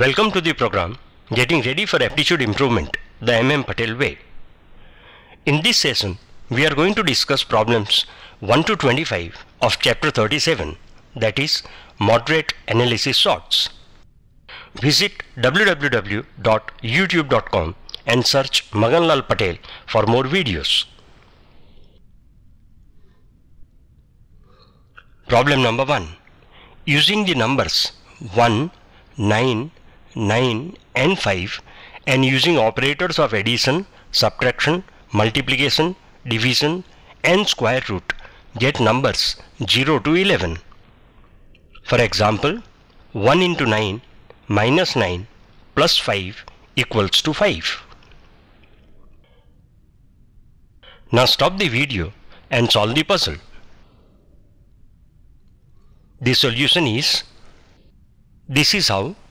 Welcome to the program Getting Ready for Aptitude Improvement, the MM Patel Way. In this session, we are going to discuss problems 1 to 25 of chapter 37, that is moderate analysis sorts. Visit www.youtube.com and search Maganlal Patel for more videos. Problem number 1. Using the numbers 1, 9, 9 and 5 and using operators of addition, subtraction, multiplication, division and square root get numbers 0 to 11. For example, 1 into 9 minus 9 plus 5 equals to 5. Now stop the video and solve the puzzle. The solution is, this is how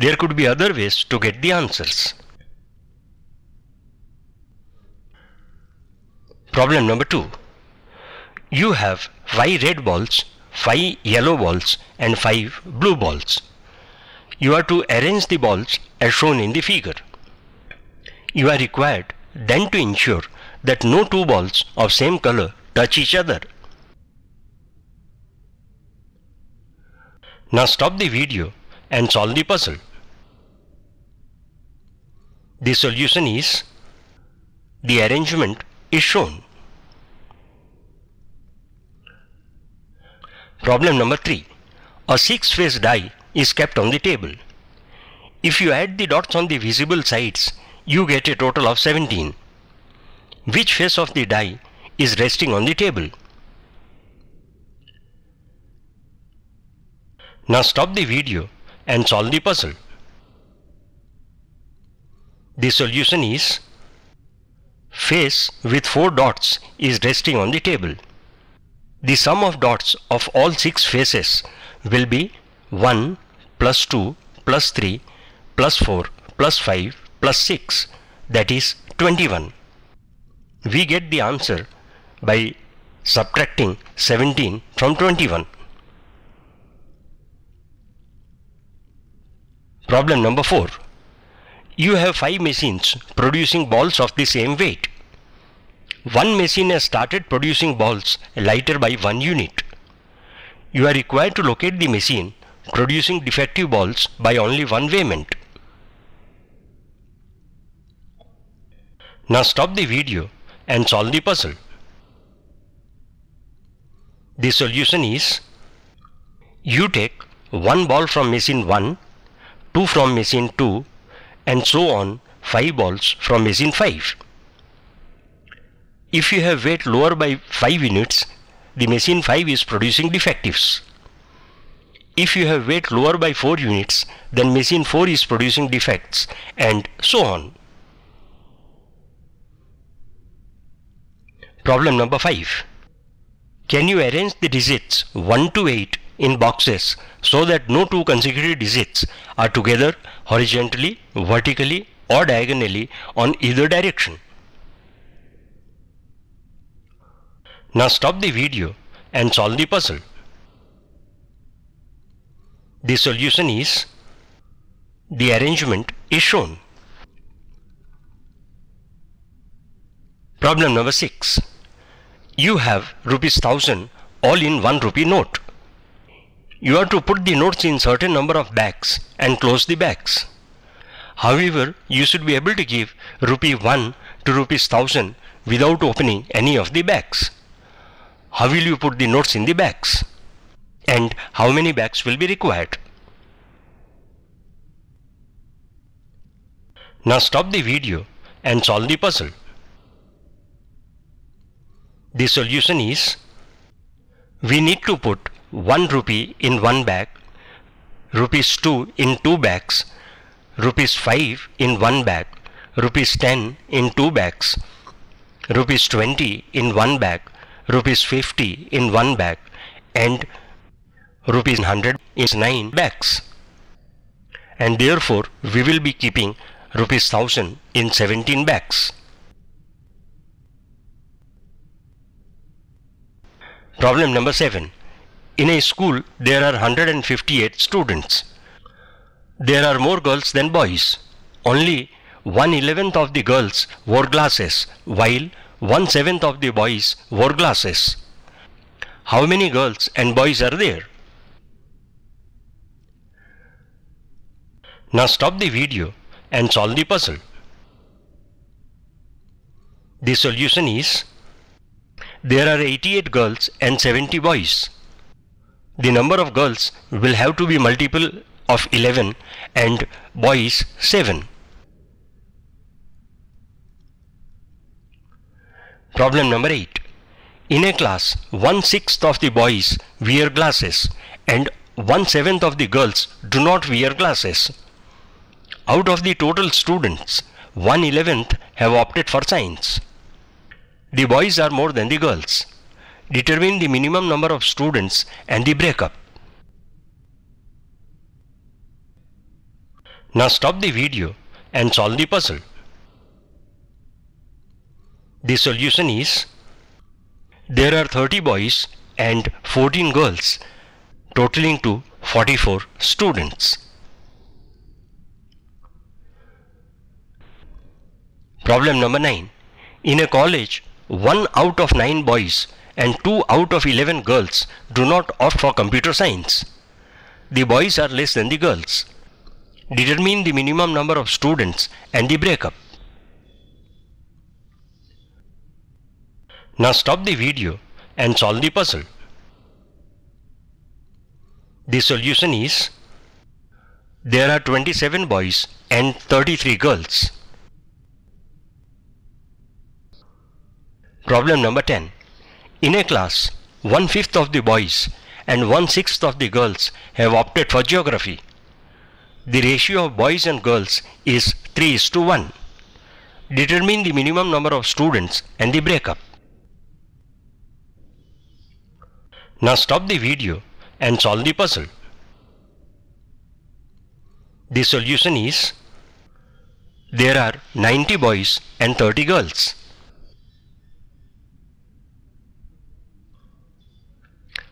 There could be other ways to get the answers. Problem number 2. You have 5 red balls, 5 yellow balls and 5 blue balls. You are to arrange the balls as shown in the figure. You are required then to ensure that no two balls of same color touch each other. Now stop the video and solve the puzzle. The solution is the arrangement is shown. Problem number 3. A 6-face die is kept on the table. If you add the dots on the visible sides, you get a total of 17. Which face of the die is resting on the table? Now stop the video and solve the puzzle. The solution is face with four dots is resting on the table. The sum of dots of all six faces will be 1 plus 2 plus 3 plus 4 plus 5 plus 6 that is 21. We get the answer by subtracting 17 from 21. Problem number 4 you have five machines producing balls of the same weight. One machine has started producing balls lighter by one unit. You are required to locate the machine producing defective balls by only one weighment. Now stop the video and solve the puzzle. The solution is you take one ball from machine 1, two from machine 2 and so on 5 balls from machine 5. If you have weight lower by 5 units, the machine 5 is producing defectives. If you have weight lower by 4 units, then machine 4 is producing defects and so on. Problem number 5. Can you arrange the digits 1 to 8 in boxes so that no two consecutive digits are together horizontally, vertically or diagonally on either direction. Now stop the video and solve the puzzle. The solution is the arrangement is shown. Problem number 6. You have rupees 1000 all in 1 rupee note you are to put the notes in certain number of bags and close the bags. However, you should be able to give rupee 1 to rupees 1000 without opening any of the bags. How will you put the notes in the bags? And how many bags will be required? Now stop the video and solve the puzzle. The solution is we need to put 1 rupee in one bag, rupees 2 in two bags, rupees 5 in one bag, rupees 10 in two bags, rupees 20 in one bag, rupees 50 in one bag and rupees 100 is 9 bags. And therefore we will be keeping rupees 1000 in 17 bags. Problem number 7. In a school, there are 158 students. There are more girls than boys. Only one eleventh of the girls wore glasses, while one seventh of the boys wore glasses. How many girls and boys are there? Now stop the video and solve the puzzle. The solution is there are 88 girls and 70 boys the number of girls will have to be multiple of 11 and boys 7. Problem number 8. In a class, one sixth of the boys wear glasses and one seventh of the girls do not wear glasses. Out of the total students, one eleventh have opted for science. The boys are more than the girls determine the minimum number of students and the breakup. Now stop the video and solve the puzzle. The solution is there are 30 boys and 14 girls totaling to 44 students. Problem number 9. In a college, 1 out of 9 boys and 2 out of 11 girls do not opt for computer science. The boys are less than the girls. Determine the minimum number of students and the breakup. Now stop the video and solve the puzzle. The solution is there are 27 boys and 33 girls. Problem number 10. In a class, one-fifth of the boys and one-sixth of the girls have opted for geography. The ratio of boys and girls is 3 is to 1. Determine the minimum number of students and the breakup. Now stop the video and solve the puzzle. The solution is there are 90 boys and 30 girls.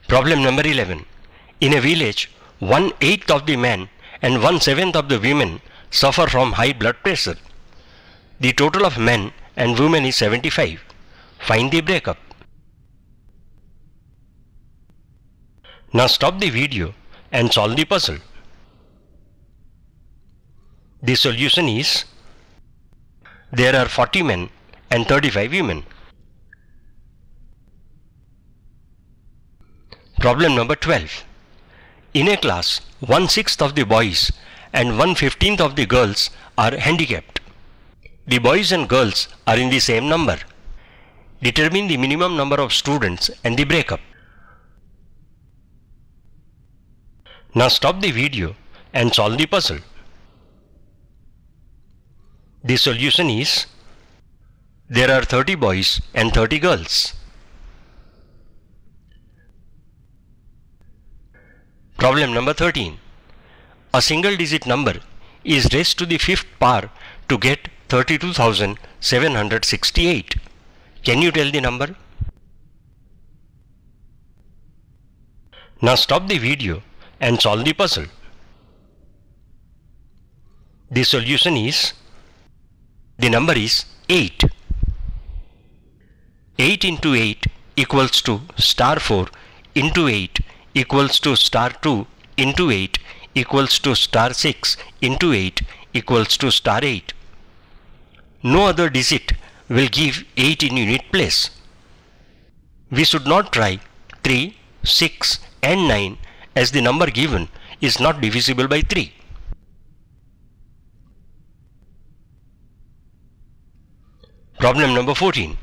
Problem number 11. In a village, one-eighth of the men and one-seventh of the women suffer from high blood pressure. The total of men and women is 75. Find the breakup. Now stop the video and solve the puzzle. The solution is there are 40 men and 35 women. Problem number 12. In a class, one sixth of the boys and one fifteenth of the girls are handicapped. The boys and girls are in the same number. Determine the minimum number of students and the breakup. Now stop the video and solve the puzzle. The solution is there are 30 boys and 30 girls. Problem number 13. A single digit number is raised to the fifth power to get 32,768. Can you tell the number? Now stop the video and solve the puzzle. The solution is, the number is 8. 8 into 8 equals to star 4 into 8 equals to star 2 into 8 equals to star 6 into 8 equals to star 8. No other digit will give 8 in unit place. We should not try 3, 6 and 9 as the number given is not divisible by 3. Problem number 14.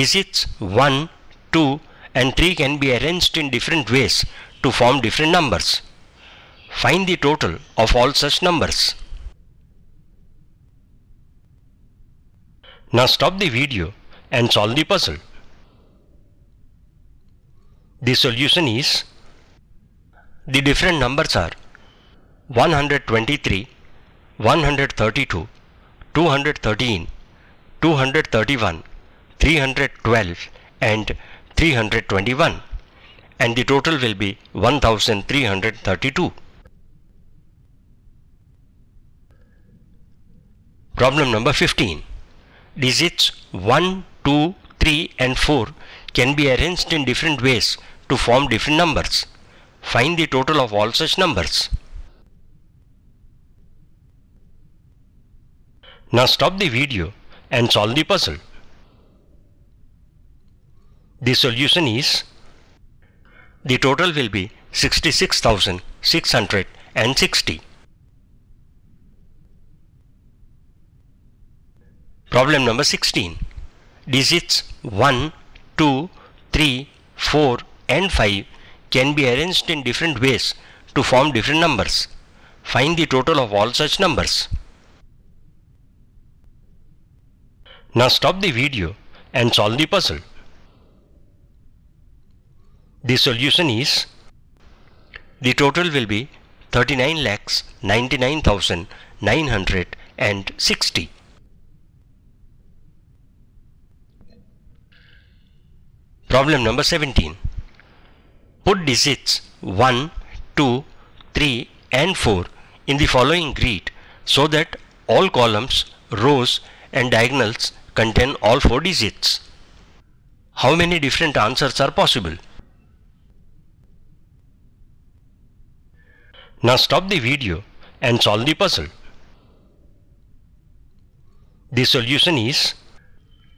Digits 1, 2, and 3 can be arranged in different ways to form different numbers. Find the total of all such numbers. Now stop the video and solve the puzzle. The solution is the different numbers are 123, 132, 213, 231, 312 and 321 and the total will be 1332. Problem number 15. Digits 1, 2, 3 and 4 can be arranged in different ways to form different numbers. Find the total of all such numbers. Now stop the video and solve the puzzle. The solution is the total will be 66,660. Problem number 16. Digits 1, 2, 3, 4 and 5 can be arranged in different ways to form different numbers. Find the total of all such numbers. Now stop the video and solve the puzzle. The solution is the total will be 39 lakhs 99,960. Problem number 17. Put digits 1, 2, 3 and 4 in the following grid so that all columns, rows and diagonals contain all four digits. How many different answers are possible? Now stop the video and solve the puzzle. The solution is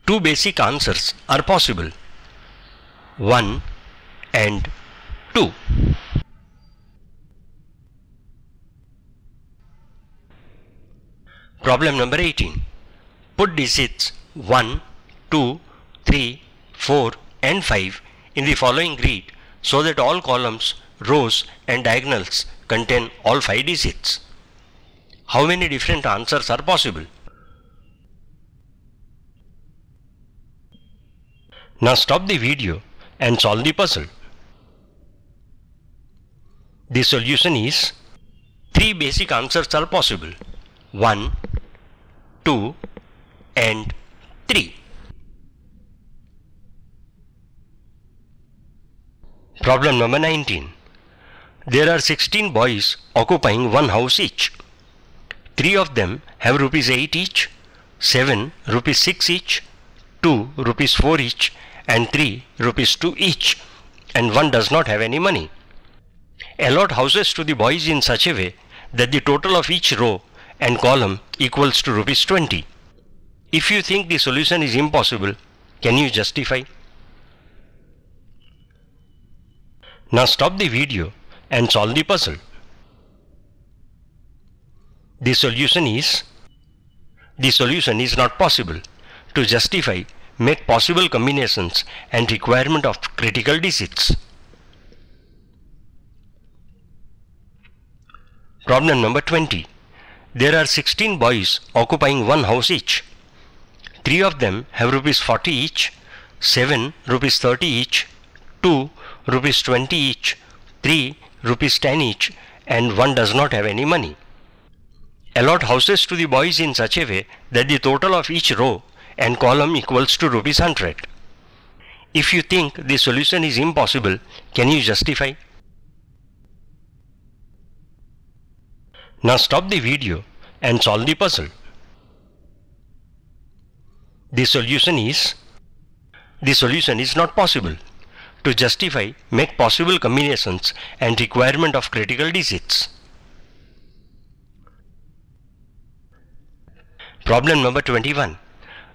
two basic answers are possible 1 and 2. Problem number 18. Put digits 1, 2, 3, 4 and 5 in the following grid so that all columns, rows and diagonals contain all 5 digits? How many different answers are possible? Now stop the video and solve the puzzle. The solution is three basic answers are possible 1, 2 and 3. Problem number 19 there are 16 boys occupying one house each. Three of them have rupees 8 each, 7 rupees 6 each, 2 rupees 4 each and 3 rupees 2 each and one does not have any money. Allot houses to the boys in such a way that the total of each row and column equals to rupees 20. If you think the solution is impossible, can you justify? Now stop the video and solve the puzzle. The solution is the solution is not possible to justify make possible combinations and requirement of critical digits. Problem number 20. There are 16 boys occupying one house each. Three of them have rupees 40 each, 7 rupees 30 each, 2 rupees 20 each, 3 rupees 10 each and one does not have any money. Allot houses to the boys in such a way that the total of each row and column equals to rupees 100. If you think the solution is impossible, can you justify? Now stop the video and solve the puzzle. The solution is, the solution is not possible to justify make possible combinations and requirement of critical digits. Problem number 21.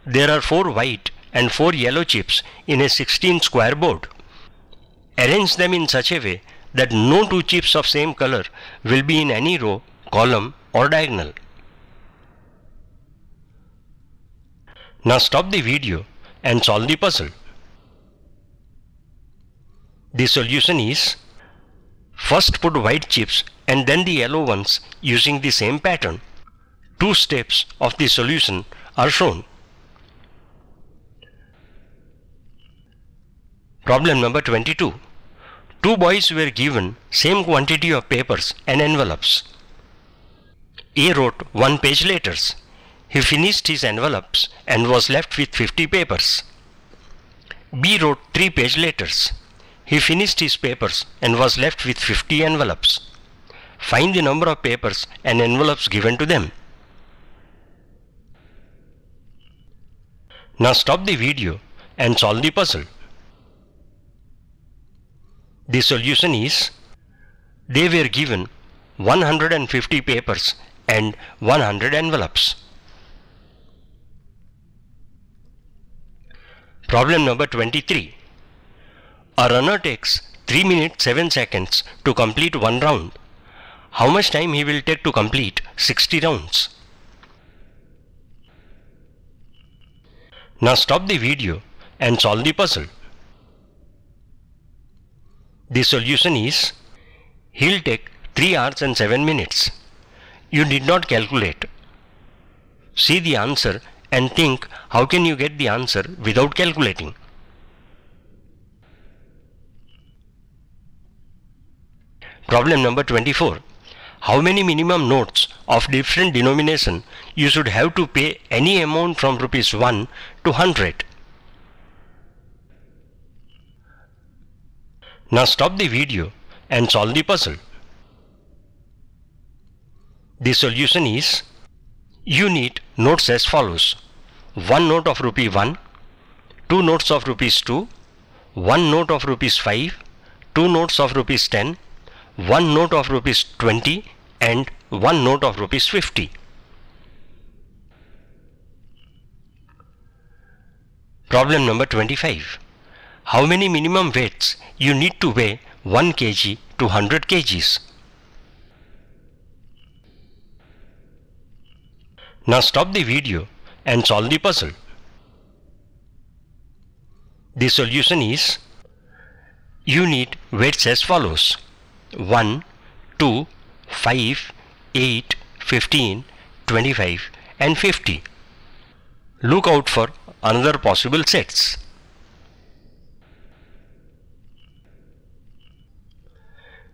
There are 4 white and 4 yellow chips in a 16 square board. Arrange them in such a way that no two chips of same color will be in any row, column or diagonal. Now stop the video and solve the puzzle. The solution is first put white chips and then the yellow ones using the same pattern. Two steps of the solution are shown. Problem number 22. Two boys were given same quantity of papers and envelopes. A wrote one page letters. He finished his envelopes and was left with 50 papers. B wrote three page letters. He finished his papers and was left with 50 envelopes. Find the number of papers and envelopes given to them. Now stop the video and solve the puzzle. The solution is they were given 150 papers and 100 envelopes. Problem number 23. A runner takes 3 minutes 7 seconds to complete one round. How much time he will take to complete 60 rounds? Now stop the video and solve the puzzle. The solution is he'll take 3 hours and 7 minutes. You did not calculate. See the answer and think how can you get the answer without calculating. Problem number 24. How many minimum notes of different denomination you should have to pay any amount from rupees 1 to 100? Now stop the video and solve the puzzle. The solution is you need notes as follows. 1 note of rupee 1, 2 notes of rupees 2, 1 note of rupees 5, 2 notes of rupees 10, one note of rupees 20 and one note of rupees 50. Problem number 25. How many minimum weights you need to weigh 1 kg to 100 kgs? Now stop the video and solve the puzzle. The solution is you need weights as follows. 1, 2, 5, 8, 15, 25 and 50. Look out for another possible sets.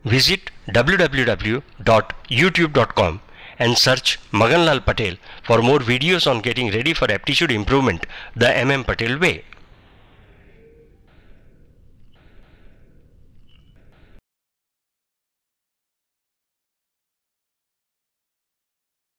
Visit www.youtube.com and search Maganlal Patel for more videos on getting ready for aptitude improvement the MM Patel way.